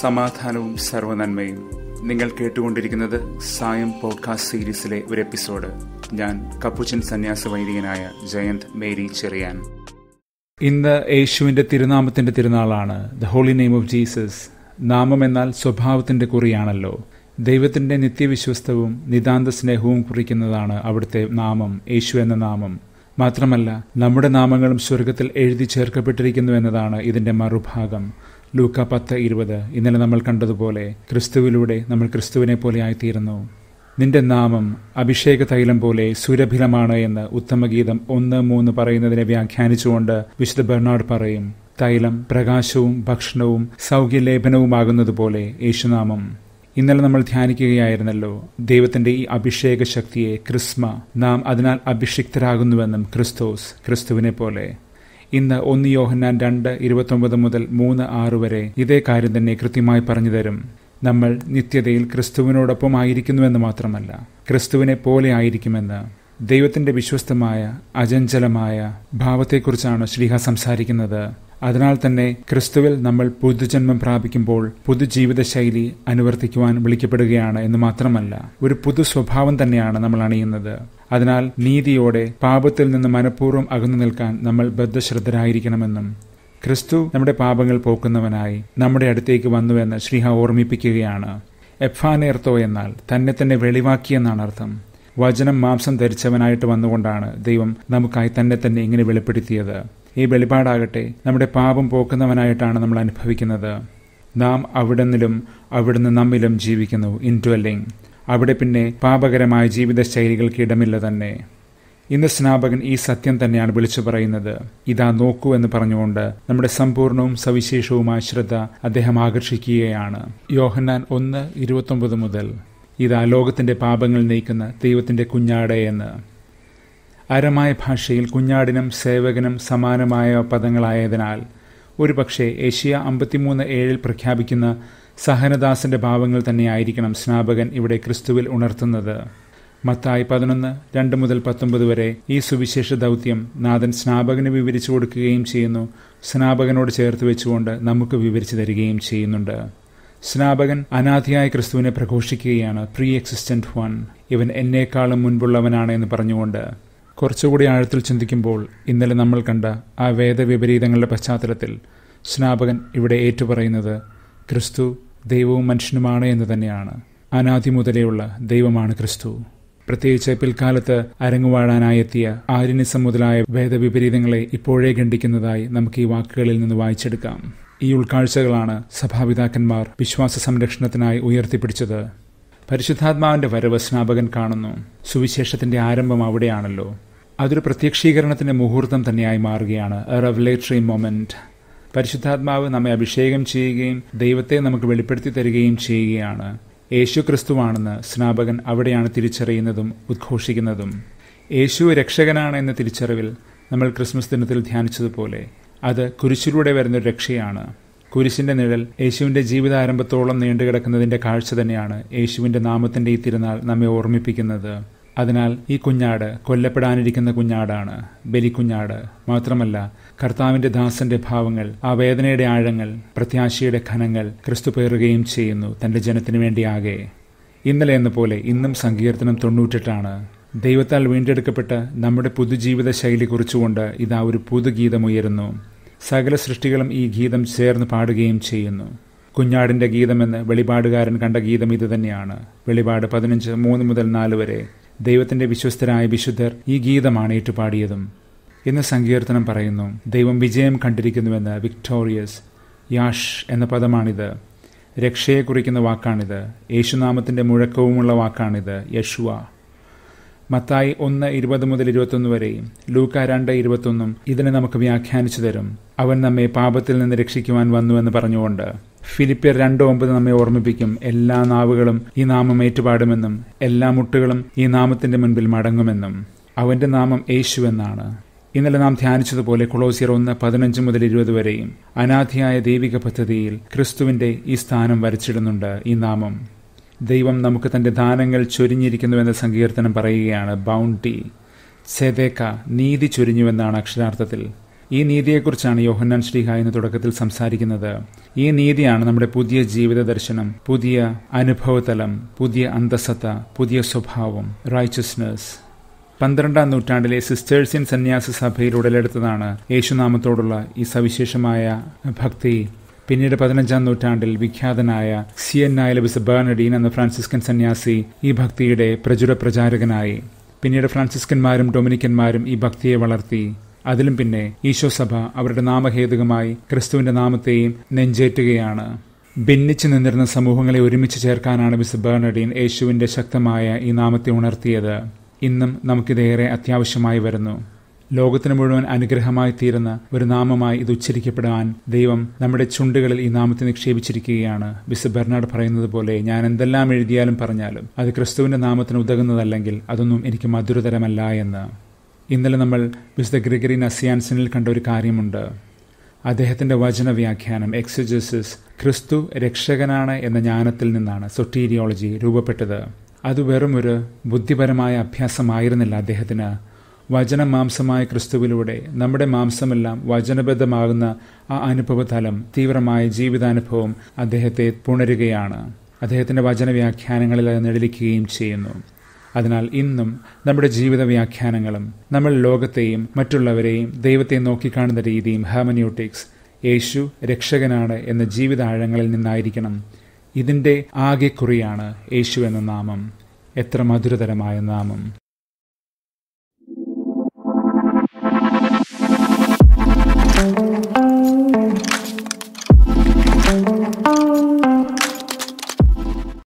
സമാധാനവും സർവനന്മയും നിങ്ങൾ കേട്ടുകൊണ്ടിരിക്കുന്നത് സായം പോഡ്കാസ്റ്റ് സീരീസിലെ ഒരു എപ്പിസോഡ് ഞാൻ കപ്പുച്ചൻ സന്യാസ വൈദികനായ ജയന്ത് മേരി ചെറിയാൻ ഇന്ന് യേശുവിന്റെ തിരുനാമത്തിന്റെ തിരുനാളാണ് the Holy Name of Jesus നാമം എന്നാൽ സ്വഭാവത്തിന്റെ കുറിയാണല്ലോ ദൈവത്തിന്റെ നിത്യവിശ്വസ്തവും നിതാന്ത സ്നേഹവും കുറിക്കുന്നതാണ് അവിടുത്തെ നാമം യേശു എന്ന നാമം മാത്രമല്ല നമ്മുടെ നാമങ്ങളും സ്വർഗത്തിൽ എഴുതി ചേർക്കപ്പെട്ടിരിക്കുന്നു എന്നതാണ് ഇതിന്റെ മറുഭാഗം ലൂക്ക പത്ത് ഇരുപത് ഇന്നലെ നമ്മൾ കണ്ടതുപോലെ ക്രിസ്തുവിലൂടെ നമ്മൾ ക്രിസ്തുവിനെ പോലെ ആയിത്തീരുന്നു നിന്റെ നാമം അഭിഷേക തൈലം പോലെ സുരഭിലമാണ് എന്ന് ഉത്തമഗീതം ഒന്ന് മൂന്ന് പറയുന്നതിനെ വ്യാഖ്യാനിച്ചുകൊണ്ട് വിശുദ്ധ ബെർണാഡ് പറയും തൈലം പ്രകാശവും ഭക്ഷണവും സൗഖ്യലേപനവുമാകുന്നതുപോലെ യേശുനാമം ഇന്നലെ നമ്മൾ ധ്യാനിക്കുകയായിരുന്നല്ലോ ദൈവത്തിന്റെ ഈ അഭിഷേക ശക്തിയെ ക്രിസ്മ നാം അതിനാൽ അഭിഷിക്തരാകുന്നുവെന്നും ക്രിസ്തോസ് ക്രിസ്തുവിനെ പോലെ ഇന്ന് ഒന്ന് യോഹന്നാൻ രണ്ട് ഇരുപത്തൊമ്പത് മുതൽ മൂന്ന് ആറ് വരെ ഇതേ കാര്യം തന്നെ കൃത്യമായി പറഞ്ഞു തരും നമ്മൾ നിത്യതയിൽ ക്രിസ്തുവിനോടൊപ്പം ആയിരിക്കുന്നുവെന്ന് മാത്രമല്ല ക്രിസ്തുവിനെ പോലെ ആയിരിക്കുമെന്ന് ദൈവത്തിന്റെ വിശ്വസ്തമായ അജഞ്ചലമായ ഭാവത്തെക്കുറിച്ചാണ് ശ്രീഹ സംസാരിക്കുന്നത് അതിനാൽ തന്നെ ക്രിസ്തുവിൽ നമ്മൾ പുതുജന്മം പ്രാപിക്കുമ്പോൾ പുതുജീവിത ശൈലി അനുവർത്തിക്കുവാൻ വിളിക്കപ്പെടുകയാണ് എന്ന് മാത്രമല്ല ഒരു പുതു സ്വഭാവം തന്നെയാണ് നമ്മൾ അണിയുന്നത് അതിനാൽ നീതിയോടെ പാപത്തിൽ നിന്ന് മനഃപൂർവ്വം അകന്നു നിൽക്കാൻ നമ്മൾ ബദ്ധശ്രദ്ധരായിരിക്കണമെന്നും ക്രിസ്തു നമ്മുടെ പാപങ്ങൾ പോക്കുന്നവനായി നമ്മുടെ അടുത്തേക്ക് വന്നുവെന്ന് ശ്രീഹ ഓർമ്മിപ്പിക്കുകയാണ് എഫാനേർത്തോ എന്നാൽ തന്നെ തന്നെ വെളിവാക്കിയെന്നാണ് അർത്ഥം വചനം മാംസം ധരിച്ചവനായിട്ട് വന്നുകൊണ്ടാണ് ദൈവം നമുക്കായി തന്നെ തന്നെ ഇങ്ങനെ വെളിപ്പെടുത്തിയത് ഈ വെളിപാടാകട്ടെ നമ്മുടെ പാപം പോക്കുന്നവനായിട്ടാണ് നമ്മൾ അനുഭവിക്കുന്നത് നാം നിന്നും അവിടുന്ന് നമ്മിലും ജീവിക്കുന്നു ഇൻഡ്വെല്ലിംഗ് അവിടെ പിന്നെ പാപകരമായ ശൈലികൾക്ക് ഇടമില്ല തന്നെ ഇന്ന് സ്നാപകൻ ഈ സത്യം തന്നെയാണ് വിളിച്ചു പറയുന്നത് ഇതാ നോക്കൂ എന്ന് പറഞ്ഞുകൊണ്ട് നമ്മുടെ സമ്പൂർണവും സവിശേഷവുമായ ശ്രദ്ധ അദ്ദേഹം ആകർഷിക്കുകയാണ് യോഹന്നാൻ ഒന്ന് ഇരുപത്തൊമ്പത് മുതൽ ഇതാ ലോകത്തിന്റെ പാപങ്ങൾ നീക്കുന്ന ദൈവത്തിന്റെ കുഞ്ഞാടെ എന്ന് അരമായ ഭാഷയിൽ കുഞ്ഞാടിനും സേവകനും സമാനമായ പദങ്ങളായതിനാൽ ഒരുപക്ഷെ ഏഷ്യ അമ്പത്തിമൂന്ന് ഏഴിൽ പ്രഖ്യാപിക്കുന്ന സഹനദാസന്റെ ഭാവങ്ങൾ തന്നെയായിരിക്കണം സ്നാപകൻ ഇവിടെ ക്രിസ്തുവിൽ ഉണർത്തുന്നത് മത്തായി പതിനൊന്ന് രണ്ട് മുതൽ പത്തൊമ്പത് വരെ ഈ സുവിശേഷ ദൗത്യം നാഥൻ സ്നാപകന് വിവരിച്ചു കൊടുക്കുകയും ചെയ്യുന്നു സ്നാപകനോട് ചേർത്ത് വെച്ചുകൊണ്ട് നമുക്ക് വിവരിച്ചു തരികയും ചെയ്യുന്നുണ്ട് സ്നാപകൻ അനാഥിയായ ക്രിസ്തുവിനെ പ്രഘോഷിക്കുകയാണ് പ്രീ എക്സിസ്റ്റന്റ് വൺ ഇവൻ എന്നേക്കാളും മുൻപുള്ളവനാണ് എന്ന് പറഞ്ഞുകൊണ്ട് കുറച്ചുകൂടി ആഴത്തിൽ ചിന്തിക്കുമ്പോൾ ഇന്നലെ നമ്മൾ കണ്ട ആ വേദവിപരീതങ്ങളുടെ പശ്ചാത്തലത്തിൽ സ്നാപകൻ ഇവിടെ ഏറ്റുപറയുന്നത് ക്രിസ്തു ദൈവവും മനുഷ്യനുമാണ് എന്ന് തന്നെയാണ് അനാദി മുതലെയുള്ള ദൈവമാണ് ക്രിസ്തു പ്രത്യേകിച്ച് പിൽക്കാലത്ത് അരങ്ങുവാഴാനായെത്തിയ ആര്യനിസം മുതലായ വേദവിപരീതങ്ങളെ ഇപ്പോഴേ ഖണ്ഡിക്കുന്നതായി നമുക്ക് ഈ വാക്കുകളിൽ നിന്ന് വായിച്ചെടുക്കാം ഈ ഉൾക്കാഴ്ചകളാണ് സഭാപിതാക്കന്മാർ വിശ്വാസ സംരക്ഷണത്തിനായി ഉയർത്തിപ്പിടിച്ചത് പരിശുദ്ധാത്മാവിന്റെ വരവ് സ്നാപകൻ കാണുന്നു സുവിശേഷത്തിന്റെ ആരംഭം അവിടെയാണല്ലോ അതൊരു പ്രത്യക്ഷീകരണത്തിന്റെ മുഹൂർത്തം തന്നെയായി മാറുകയാണ് റെവലേറ്ററി മൊമെന്റ് പരിശുദ്ധാത്മാവ് നമ്മെ അഭിഷേകം ചെയ്യുകയും ദൈവത്തെ നമുക്ക് വെളിപ്പെടുത്തി തരികയും ചെയ്യുകയാണ് യേശു ക്രിസ്തുവാണെന്ന് സ്നാപകൻ അവിടെയാണ് തിരിച്ചറിയുന്നതും ഉദ്ഘോഷിക്കുന്നതും യേശു രക്ഷകനാണ് എന്ന തിരിച്ചറിവിൽ നമ്മൾ ക്രിസ്മസ് ദിനത്തിൽ ധ്യാനിച്ചതുപോലെ അത് കുരിശിലൂടെ വരുന്ന രക്ഷയാണ് കുരിശിന്റെ നിഴൽ യേശുവിന്റെ ജീവിതാരംഭത്തോളം നീണ്ടുകിടക്കുന്നതിന്റെ കാഴ്ച തന്നെയാണ് യേശുവിന്റെ നാമത്തിന്റെ ഈ തിരുനാൾ നമ്മെ ഓർമ്മിപ്പിക്കുന്നത് അതിനാൽ ഈ കുഞ്ഞാട് കൊല്ലപ്പെടാനിരിക്കുന്ന കുഞ്ഞാടാണ് ബലിക്കുഞ്ഞാട് മാത്രമല്ല കർത്താവിന്റെ ദാസന്റെ ഭാവങ്ങൾ ആ വേദനയുടെ ആഴങ്ങൾ പ്രത്യാശയുടെ ഖനങ്ങൾ ക്രിസ്തു പേറുകയും ചെയ്യുന്നു തന്റെ ജനത്തിനു വേണ്ടിയാകെ ഇന്നലെ എന്ന പോലെ ഇന്നും സങ്കീർത്തനം തൊണ്ണൂറ്റെട്ടാണ് ദൈവത്താൽ വീണ്ടെടുക്കപ്പെട്ട് നമ്മുടെ പുതുജീവിത ശൈലി കുറിച്ചുകൊണ്ട് ഇതാ ഒരു പുതുഗീതമുയരുന്നു സകല സൃഷ്ടികളും ഈ ഗീതം ചേർന്ന് പാടുകയും ചെയ്യുന്നു കുഞ്ഞാടിന്റെ ഗീതമെന്ന് വെളിപാടുകാരൻ കണ്ട ഗീതം ഇതുതന്നെയാണ് വെളിപാട് പതിനഞ്ച് മൂന്ന് മുതൽ നാല് വരെ ദൈവത്തിന്റെ വിശ്വസ്തരായ വിശുദ്ധർ ഈ ഗീതമാണ് ഏറ്റുപാടിയതും എന്ന് സങ്കീർത്തനം പറയുന്നു ദൈവം വിജയം കണ്ടിരിക്കുന്നുവെന്ന് വിക്ടോറിയസ് യാഷ് എന്ന പദമാണിത് രക്ഷയെ കുറിക്കുന്ന വാക്കാണിത് യേശുനാമത്തിന്റെ മുഴക്കവുമുള്ള വാക്കാണിത് യശുവ മത്തായി ഒന്ന് ഇരുപത് മുതൽ ഇരുപത്തൊന്ന് വരെ ലൂക്ക രണ്ട് ഇരുപത്തൊന്നും ഇതിനെ നമുക്ക് വ്യാഖ്യാനിച്ചു തരും അവൻ നമ്മെ പാപത്തിൽ നിന്ന് രക്ഷിക്കുവാൻ വന്നുവെന്ന് പറഞ്ഞുകൊണ്ട് ഫിലിപ്പിയർ രണ്ട് ഒമ്പത് നമ്മെ ഓർമ്മിപ്പിക്കും എല്ലാ നാവുകളും ഈ നാമം ഏറ്റുപാടുമെന്നും എല്ലാ മുട്ടുകളും ഈ നാമത്തിന്റെ മുൻപിൽ മടങ്ങുമെന്നും അവന്റെ നാമം യേശു എന്നാണ് ഇന്നലെ നാം ധ്യാനിച്ചതുപോലെ കൊളോസിയർ ഒന്ന് പതിനഞ്ച് മുതൽ ഇരുപത് വരെയും അനാഥിയായ ദൈവിക പദ്ധതിയിൽ ക്രിസ്തുവിന്റെ ഈ സ്ഥാനം വരച്ചിടുന്നുണ്ട് ഈ നാമം ദൈവം നമുക്ക് തന്റെ ദാനങ്ങൾ ചൊരിഞ്ഞിരിക്കുന്നുവെന്ന സങ്കീർത്തനം പറയുകയാണ് ബൗണ്ടി സെതേക്ക നീതി ചൊരിഞ്ഞുവെന്നാണ് അക്ഷരാർത്ഥത്തിൽ ഈ നീതിയെക്കുറിച്ചാണ് യോഹന്നാൻ ശ്രീഹായന് തുടക്കത്തിൽ സംസാരിക്കുന്നത് ഈ നീതിയാണ് നമ്മുടെ പുതിയ ജീവിത ദർശനം പുതിയ അനുഭവതലം പുതിയ അന്തസ്സത്ത പുതിയ സ്വഭാവം റൈച്ചസ്നസ് പന്ത്രണ്ടാം നൂറ്റാണ്ടിലെ സിസ്റ്റേഴ്സ്യൻ സന്യാസ സഭയിൽ ഉടലെടുത്തതാണ് യേശുനാമത്തോടുള്ള ഈ സവിശേഷമായ ഭക്തി പിന്നീട് പതിനഞ്ചാം നൂറ്റാണ്ടിൽ വിഖ്യാതനായ സി എൻ ആയലബിസ് ബേണഡീൻ എന്ന ഫ്രാൻസിസ്കൻ സന്യാസി ഈ ഭക്തിയുടെ പ്രചുര പ്രചാരകനായി പിന്നീട് ഫ്രാൻസിസ്കന്മാരും ഡൊമിനിക്കന്മാരും ഈ ഭക്തിയെ വളർത്തി അതിലും പിന്നെ ഈശോ സഭ അവരുടെ നാമഹേതുകമായി ക്രിസ്തുവിന്റെ നാമത്തെയും നെഞ്ചേറ്റുകയാണ് ഭിന്നിച്ച് നിന്നിരുന്ന സമൂഹങ്ങളെ ഒരുമിച്ച് ചേർക്കാനാണ് മിസ് ബേർണഡീൻ യേശുവിന്റെ ശക്തമായ ഈ നാമത്തെ ഉണർത്തിയത് ഇന്നും നമുക്കിതേറെ അത്യാവശ്യമായി വരുന്നു ലോകത്തിന് മുഴുവൻ അനുഗ്രഹമായി തീരുന്ന ഒരു നാമമായി ഇത് ഉച്ചരിക്കപ്പെടാൻ ദൈവം നമ്മുടെ ചുണ്ടുകളിൽ ഈ നാമത്തെ നിക്ഷേപിച്ചിരിക്കുകയാണ് മിസ് ബെർണാഡ് പറയുന്നത് പോലെ ഞാൻ എന്തെല്ലാം എഴുതിയാലും പറഞ്ഞാലും അത് ക്രിസ്തുവിന്റെ നാമത്തിന് ഉതകുന്നതല്ലെങ്കിൽ അതൊന്നും എനിക്ക് മധുരതരമല്ല എന്ന് ഇന്നലെ നമ്മൾ വിശുദ്ധ ഗ്രിഗറി നസിയാൻസിനിൽ കണ്ട ഒരു കാര്യമുണ്ട് വചന വ്യാഖ്യാനം എക്സജസിസ് ക്രിസ്തു രക്ഷകനാണ് എന്ന ജ്ഞാനത്തിൽ നിന്നാണ് സൊട്ടീരിയോളജി രൂപപ്പെട്ടത് അത് വെറുമൊരു ബുദ്ധിപരമായ അഭ്യാസമായിരുന്നില്ല അദ്ദേഹത്തിന് വചന മാംസമായ ക്രിസ്തുവിലൂടെ നമ്മുടെ മാംസമെല്ലാം വചനബദ്ധമാകുന്ന ആ അനുഭവതലം തീവ്രമായ ജീവിതാനുഭവം അദ്ദേഹത്തെ പുണരുകയാണ് അദ്ദേഹത്തിന്റെ വചന വ്യാഖ്യാനങ്ങളിൽ അത് ചെയ്യുന്നു അതിനാൽ ഇന്നും നമ്മുടെ ജീവിത വ്യാഖ്യാനങ്ങളും നമ്മൾ ലോകത്തെയും മറ്റുള്ളവരെയും ദൈവത്തെ നോക്കിക്കാണുന്ന രീതിയും ഹാമന്യൂട്ടിക്സ് യേശു രക്ഷകനാണ് എന്ന ജീവിത ആഴങ്ങളിൽ നിന്നായിരിക്കണം ഇതിന്റെ ആകെക്കുറിയാണ് യേശു എന്ന നാമം എത്ര മധുരതരമായ നാമം thank you